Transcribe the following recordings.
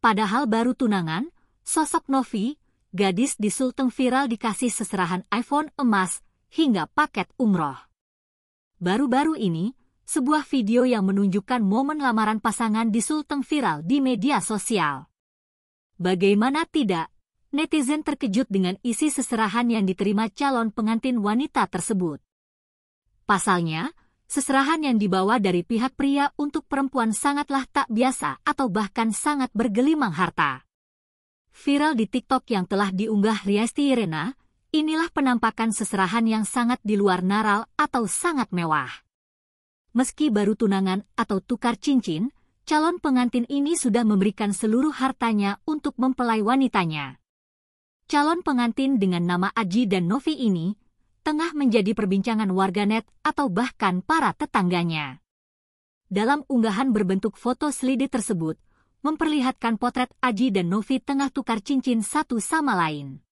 Padahal baru tunangan, sosok Novi, gadis di Sulteng viral dikasih seserahan iPhone emas hingga paket umroh. Baru-baru ini, sebuah video yang menunjukkan momen lamaran pasangan di Sulteng viral di media sosial. Bagaimana tidak, netizen terkejut dengan isi seserahan yang diterima calon pengantin wanita tersebut. Pasalnya, seserahan yang dibawa dari pihak pria untuk perempuan sangatlah tak biasa atau bahkan sangat bergelimang harta. Viral di TikTok yang telah diunggah Riasti Irena, inilah penampakan seserahan yang sangat di luar naral atau sangat mewah. Meski baru tunangan atau tukar cincin, calon pengantin ini sudah memberikan seluruh hartanya untuk mempelai wanitanya. Calon pengantin dengan nama Aji dan Novi ini tengah menjadi perbincangan warganet atau bahkan para tetangganya. Dalam unggahan berbentuk foto slide tersebut, memperlihatkan potret Aji dan Novi tengah tukar cincin satu sama lain.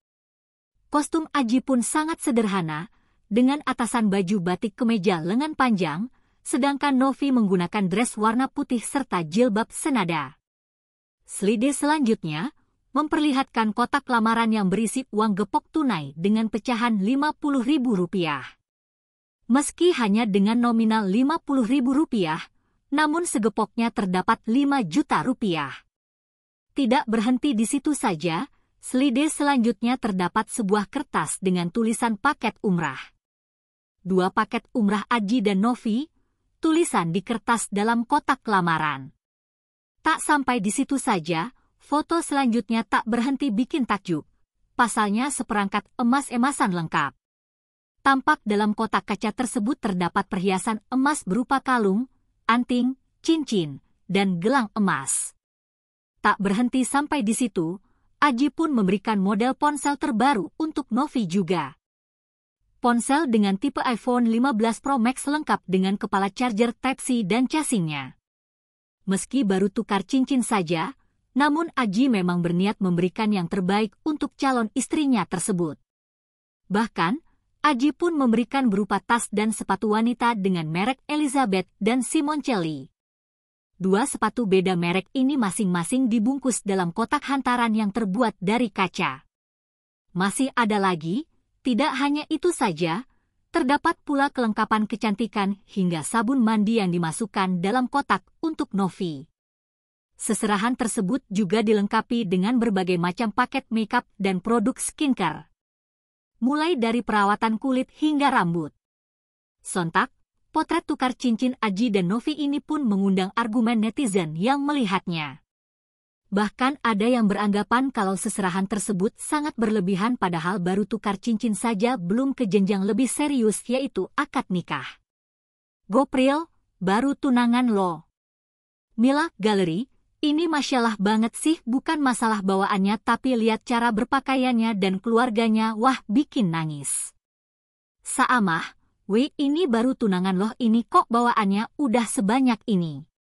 Kostum Aji pun sangat sederhana, dengan atasan baju batik kemeja lengan panjang, sedangkan Novi menggunakan dress warna putih serta jilbab senada. Slide selanjutnya, memperlihatkan kotak lamaran yang berisi uang gepok tunai dengan pecahan Rp50.000. Meski hanya dengan nominal Rp50.000, namun segepoknya terdapat 5 juta rupiah. Tidak berhenti di situ saja, slide selanjutnya terdapat sebuah kertas dengan tulisan paket umrah. Dua paket umrah Aji dan Novi, tulisan di kertas dalam kotak lamaran. Tak sampai di situ saja, Foto selanjutnya tak berhenti bikin takjub. Pasalnya seperangkat emas-emasan lengkap. Tampak dalam kotak kaca tersebut terdapat perhiasan emas berupa kalung, anting, cincin, dan gelang emas. Tak berhenti sampai di situ, Aji pun memberikan model ponsel terbaru untuk Novi juga. Ponsel dengan tipe iPhone 15 Pro Max lengkap dengan kepala charger Type-C dan casingnya. Meski baru tukar cincin saja, namun Aji memang berniat memberikan yang terbaik untuk calon istrinya tersebut. Bahkan, Aji pun memberikan berupa tas dan sepatu wanita dengan merek Elizabeth dan Simoncelli. Dua sepatu beda merek ini masing-masing dibungkus dalam kotak hantaran yang terbuat dari kaca. Masih ada lagi, tidak hanya itu saja, terdapat pula kelengkapan kecantikan hingga sabun mandi yang dimasukkan dalam kotak untuk Novi. Seserahan tersebut juga dilengkapi dengan berbagai macam paket makeup dan produk skincare. Mulai dari perawatan kulit hingga rambut. Sontak, potret tukar cincin Aji dan Novi ini pun mengundang argumen netizen yang melihatnya. Bahkan ada yang beranggapan kalau seserahan tersebut sangat berlebihan padahal baru tukar cincin saja belum ke jenjang lebih serius yaitu akad nikah. Gopril, baru tunangan lo. Mila Gallery, ini masalah banget sih, bukan masalah bawaannya tapi lihat cara berpakaiannya dan keluarganya, wah bikin nangis. Saamah, we ini baru tunangan loh ini kok bawaannya udah sebanyak ini.